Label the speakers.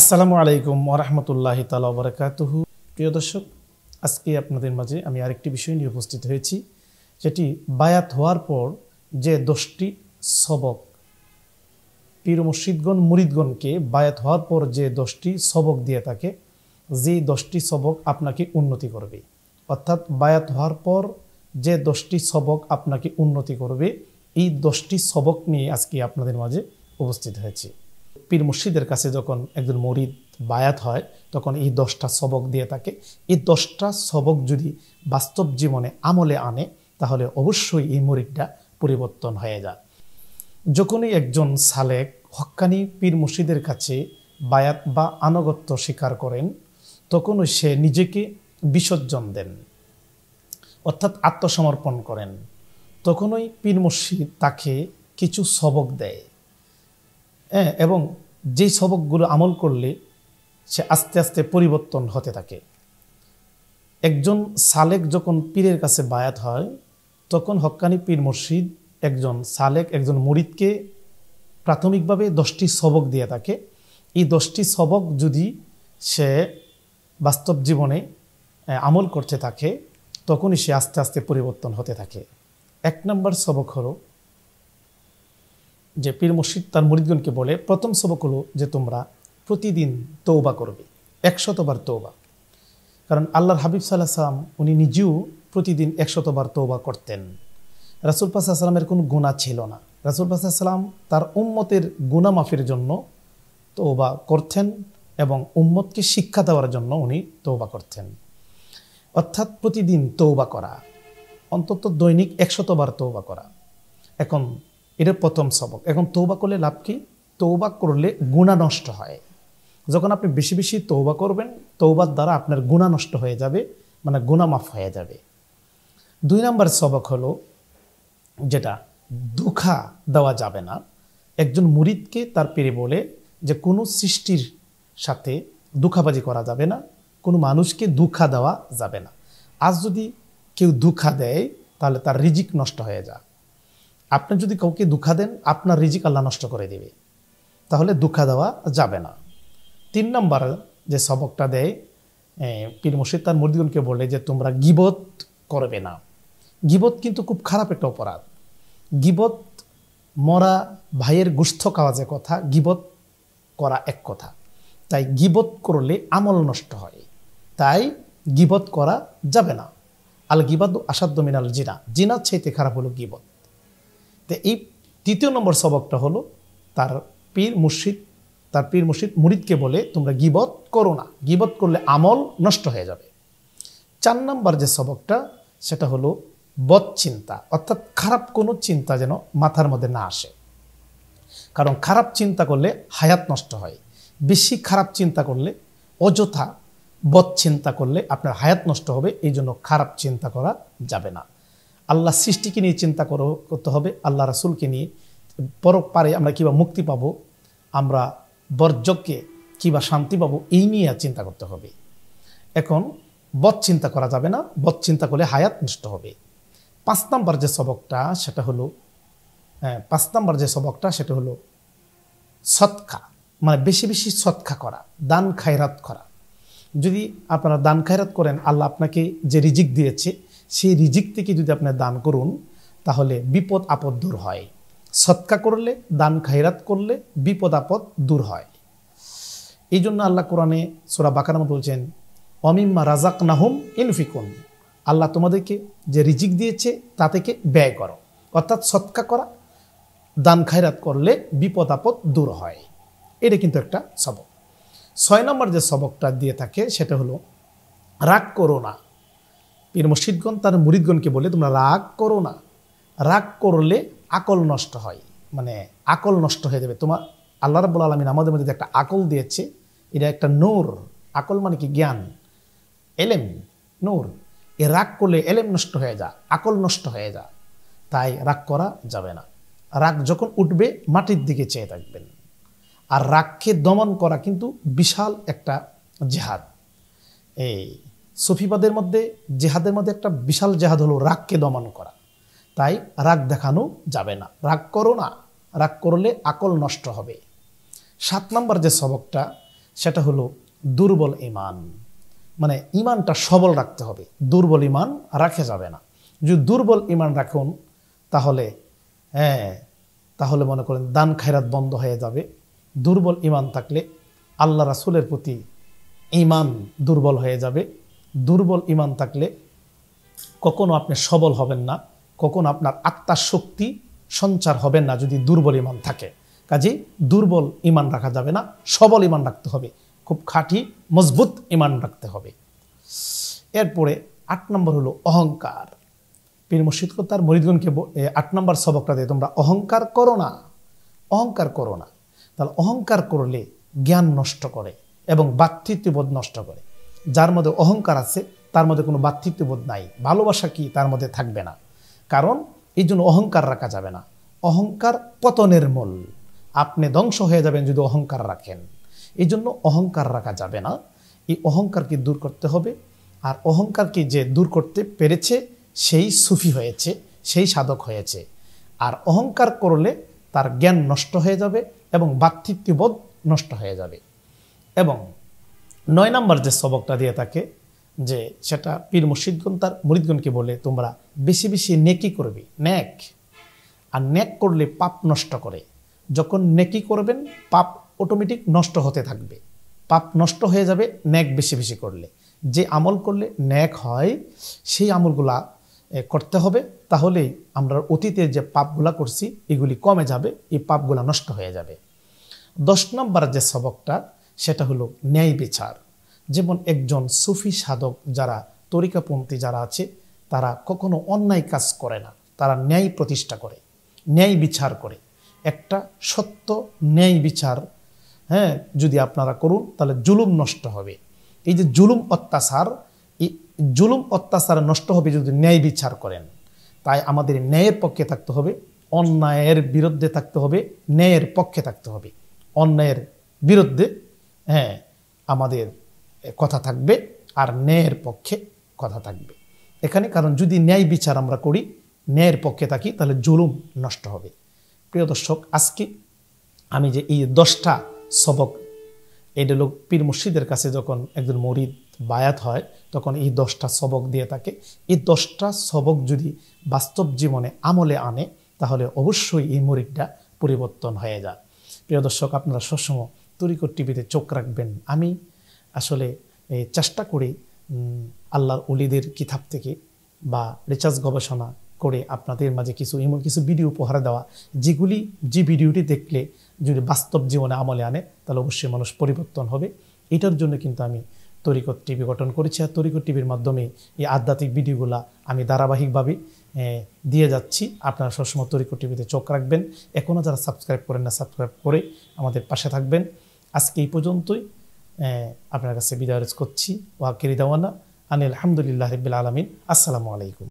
Speaker 1: আসসালামু আলাইকুম ওরহমতুল্লাহি তালা বরকাতহ প্রিয় দর্শক আজকে আপনাদের মাঝে আমি আরেকটি বিষয় নিয়ে উপস্থিত হয়েছি সেটি বায়াত হওয়ার পর যে দশটি সবক পীর মসজিদগণ মুরিদগণকে বায়াত হওয়ার পর যে দশটি সবক দিয়ে থাকে যে দশটি সবক আপনাকে উন্নতি করবে অর্থাৎ বায়াত হওয়ার পর যে দশটি সবক আপনাকে উন্নতি করবে এই দশটি সবক নিয়ে আজকে আপনাদের মাঝে উপস্থিত হয়েছে পীর মুর্শিদের কাছে যখন একজন মরিদ বায়াত হয় তখন এই দশটা সবক দিয়ে থাকে এই দশটা সবক যদি বাস্তব জীবনে আমলে আনে তাহলে অবশ্যই এই মরিদটা পরিবর্তন হয়ে যায় যখনই একজন সালেক হক্কানি পীর মুর্শিদের কাছে বায়াত বা আনুগত্য স্বীকার করেন তখনও সে নিজেকে বিসর্জন দেন অর্থাৎ আত্মসমর্পণ করেন তখনই পীর মুর্শিদ তাকে কিছু সবক দেয় হ্যাঁ এবং যেই সবকগুলো আমল করলে সে আস্তে আস্তে পরিবর্তন হতে থাকে একজন সালেক যখন পীরের কাছে বায়াত হয় তখন হক্কানি পীর মুর্শিদ একজন সালেক একজন মরিদকে প্রাথমিকভাবে দশটি সবক দিয়ে থাকে এই দশটি সবক যদি সে বাস্তব জীবনে আমল করতে থাকে তখনই সে আস্তে আস্তে পরিবর্তন হতে থাকে এক নম্বর সবক হলো যে পীর মুর্শিদ তার মুরিদগণকে বলে প্রথম সবক হলো যে তোমরা প্রতিদিন তৌবা করবে একশতবার তৌবা কারণ আল্লাহর হাবিব সাল্লাহ সালাম উনি নিজেও প্রতিদিন একশতবার তৌবা করতেন রাসুল পাসা সালামের কোনো গুণা ছিল না রাসুল পাসা সালাম তার উম্মতের গুণামাফির জন্য তৌবা করতেন এবং উম্মতকে শিক্ষা দেওয়ার জন্য উনি তৌবা করতেন অর্থাৎ প্রতিদিন তৌবা করা অন্তত দৈনিক একশতবার তৌবা করা এখন এটা প্রথম সবক এখন তৌবা করলে লাভ কি তৌবা করলে গুণা নষ্ট হয় যখন আপনি বেশি বেশি তৌবা করবেন তৌবার দ্বারা আপনার গুণা নষ্ট হয়ে যাবে মানে গুণা মাফ হয়ে যাবে দুই নম্বর সবক হলো যেটা দুঃখা দেওয়া যাবে না একজন মুরিদকে তার পেরে বলে যে কোনো সৃষ্টির সাথে দুঃখাবাজি করা যাবে না কোনো মানুষকে দুঃখা দেওয়া যাবে না আজ যদি কেউ দুঃখা দেয় তাহলে তার রিজিক নষ্ট হয়ে যায় আপনি যদি কাউকে দুঃখা দেন আপনার রিজিক আল্লাহ নষ্ট করে দেবে তাহলে দুঃখা দেওয়া যাবে না তিন নম্বর যে সবকটা দেয় পীর মুর্শিদ তার মুরদিগুলকে বলে যে তোমরা গিবত করবে না গিবত কিন্তু খুব খারাপ একটা অপরাধ গিবত মরা ভাইয়ের গুস্থ খাওয়া যে কথা গিবত করা এক কথা তাই গিবত করলে আমল নষ্ট হয় তাই গিবত করা যাবে না আল গিবাদ আসাদ্য মিনাল জিনা জিনার চাইতে খারাপ হলো গিবত তো এই তৃতীয় নম্বর সবকটা হলো তার পীর মুর্শিদ তার পীর মুর্শিদ মুরিদকে বলে তোমরা গিবত করো না গিবত করলে আমল নষ্ট হয়ে যাবে চার নম্বর যে সবকটা সেটা হলো বদ চিন্তা অর্থাৎ খারাপ কোনো চিন্তা যেন মাথার মধ্যে না আসে কারণ খারাপ চিন্তা করলে হায়াত নষ্ট হয় বেশি খারাপ চিন্তা করলে অযথা বদ চিন্তা করলে আপনার হায়াত নষ্ট হবে এই জন্য খারাপ চিন্তা করা যাবে না আল্লাহ সৃষ্টিকে নিয়ে চিন্তা করো করতে হবে আল্লাহ রাসুলকে নিয়ে পর পারে আমরা কিবা মুক্তি পাব আমরা বর্জককে কিবা শান্তি পাবো এই নিয়ে আর চিন্তা করতে হবে এখন বদ চিন্তা করা যাবে না বদ চিন্তা করলে হায়াত নষ্ট হবে পাঁচ নম্বর যে সবকটা সেটা হলো হ্যাঁ, পাঁচ নম্বর যে সবকটা সেটা হলো সৎকা মানে বেশি বেশি সৎকা করা দান খায়রাত করা যদি আপনারা দান খায়রাত করেন আল্লাহ আপনাকে যে রিজিক দিয়েছে সেই রিজিক থেকে যদি আপনি দান করুন তাহলে বিপদ আপদ দূর হয় সৎকা করলে দান খাইরাত করলে বিপদ আপদ দূর হয় এই জন্য আল্লাহ কোরআনে সোরা বাকারাম বলছেন অমিম্মা রাজাক নাহুম ইনফিকুন আল্লাহ তোমাদেরকে যে রিজিক দিয়েছে তা থেকে ব্যয় করো অর্থাৎ সৎকা করা দান খায়রাত করলে বিপদ আপদ দূর হয় এটা কিন্তু একটা সবক ছয় নম্বর যে সবকটা দিয়ে থাকে সেটা হলো রাগ করো না পীর মসজিদগণ তার মুরিদগণকে বলে তোমরা রাগ করো না রাগ করলে আকল নষ্ট হয় মানে আকল নষ্ট হয়ে যাবে তোমার আল্লাহ রাবুল আলমিন আমাদের মধ্যে একটা আকল দিয়েছে এটা একটা নূর আকল মানে কি জ্ঞান এলেম নূর এ রাগ করলে এলেম নষ্ট হয়ে যা আকল নষ্ট হয়ে যা তাই রাগ করা যাবে না রাগ যখন উঠবে মাটির দিকে চেয়ে থাকবেন আর রাগকে দমন করা কিন্তু বিশাল একটা জেহাদ এই সফিবাদের মধ্যে জেহাদের মধ্যে একটা বিশাল জেহাদ হলো রাগকে দমন করা তাই রাগ দেখানো যাবে না রাগ করো না রাগ করলে আকল নষ্ট হবে সাত নম্বর যে সবকটা সেটা হলো দুর্বল ইমান মানে ইমানটা সবল রাখতে হবে দুর্বল ইমান রাখা যাবে না যদি দুর্বল ইমান রাখুন তাহলে হ্যাঁ তাহলে মনে করেন দান খায়রাত বন্ধ হয়ে যাবে দুর্বল ইমান থাকলে আল্লাহ রাসুলের প্রতি ইমান দুর্বল হয়ে যাবে দুর্বল ইমান থাকলে কখনো আপনি সবল হবেন না কখনো আপনার আত্মার শক্তি সঞ্চার হবেন না যদি দুর্বল ইমান থাকে কাজে দুর্বল ইমান রাখা যাবে না সবল ইমান রাখতে হবে খুব খাঁটি মজবুত ইমান রাখতে হবে এরপরে আট নম্বর হলো অহংকার পীর মুর্শিদ তার মরিদগণকে আট নম্বর সবকটা দিয়ে তোমরা অহংকার করো না অহংকার করো না তাহলে অহংকার করলে জ্ঞান নষ্ট করে এবং বাতৃত্ববোধ নষ্ট করে যার মধ্যে অহংকার আছে তার মধ্যে কোনো বাতৃত্ববোধ নাই ভালোবাসা কি তার মধ্যে থাকবে না কারণ এই জন্য অহংকার রাখা যাবে না অহংকার পতনের মূল আপনি ধ্বংস হয়ে যাবেন যদি অহংকার রাখেন এই জন্য অহংকার রাখা যাবে না এই অহংকারকে দূর করতে হবে আর অহংকারকে যে দূর করতে পেরেছে সেই সুফি হয়েছে সেই সাধক হয়েছে আর অহংকার করলে তার জ্ঞান নষ্ট হয়ে যাবে এবং বাতৃত্ববোধ নষ্ট হয়ে যাবে এবং নয় নম্বর যে সবকটা দিয়ে থাকে যে সেটা পীর মুর্শিদগণ তার মুরিদগণকে বলে তোমরা বেশি বেশি নেকি করবে ন্যাক আর ন্যাক করলে পাপ নষ্ট করে যখন নেকি করবেন পাপ অটোমেটিক নষ্ট হতে থাকবে পাপ নষ্ট হয়ে যাবে ন্যাক বেশি বেশি করলে যে আমল করলে ন্যাক হয় সেই আমলগুলা করতে হবে তাহলেই আমরা অতীতে যে পাপগুলা করছি এগুলি কমে যাবে এই পাপগুলা নষ্ট হয়ে যাবে দশ নম্বর যে সবকটা সেটা হলো ন্যায় বিচার যেমন একজন সুফি সাধক যারা তরিকাপন্থী যারা আছে তারা কখনো অন্যায় কাজ করে না তারা ন্যায় প্রতিষ্ঠা করে ন্যায় বিচার করে একটা সত্য ন্যায় বিচার হ্যাঁ যদি আপনারা করুন তাহলে জুলুম নষ্ট হবে এই যে জুলুম অত্যাচার এই জুলুম অত্যাচার নষ্ট হবে যদি ন্যায় বিচার করেন তাই আমাদের ন্যায়ের পক্ষে থাকতে হবে অন্যায়ের বিরুদ্ধে থাকতে হবে ন্যায়ের পক্ষে থাকতে হবে অন্যায়ের বিরুদ্ধে হ্যাঁ আমাদের কথা থাকবে আর ন্যায়ের পক্ষে কথা থাকবে এখানে কারণ যদি ন্যায় বিচার আমরা করি ন্যায়ের পক্ষে থাকি তাহলে জুলুম নষ্ট হবে প্রিয় দর্শক আজকে আমি যে এই দশটা সবক এটা লোক পীর মুর্শিদের কাছে যখন একজন মরিদ বায়াত হয় তখন এই দশটা সবক দিয়ে থাকে এই দশটা সবক যদি বাস্তব জীবনে আমলে আনে তাহলে অবশ্যই এই মরিদটা পরিবর্তন হয়ে যায় প্রিয় দর্শক আপনারা সবসময় তরিকর টিভিতে চোখ রাখবেন আমি আসলে চেষ্টা করি আল্লাহর অলিদের কিতাব থেকে বা রিচার্জ গবেষণা করে আপনাদের মাঝে কিছু এমন কিছু ভিডিও উপহার দেওয়া যেগুলি যে ভিডিওটি দেখলে যদি বাস্তব জীবনে আমলে আনে তাহলে অবশ্যই মানুষ পরিবর্তন হবে এটার জন্য কিন্তু আমি তরিকত টিভি গঠন করেছি আর তরিকত টিভির মাধ্যমে এই আধ্যাত্মিক ভিডিওগুলো আমি ধারাবাহিকভাবে দিয়ে যাচ্ছি আপনারা সবসময় তরিকত টিভিতে চোখ রাখবেন এখনও যারা সাবস্ক্রাইব করেন না সাবস্ক্রাইব করে আমাদের পাশে থাকবেন আজকে এই পর্যন্তই আপনার কাছে বিদায় করছি ওয়াকির দেওয়ানা আনিল আলহামদুলিল্লাহ রবিল আলমিন আসসালামু আলাইকুম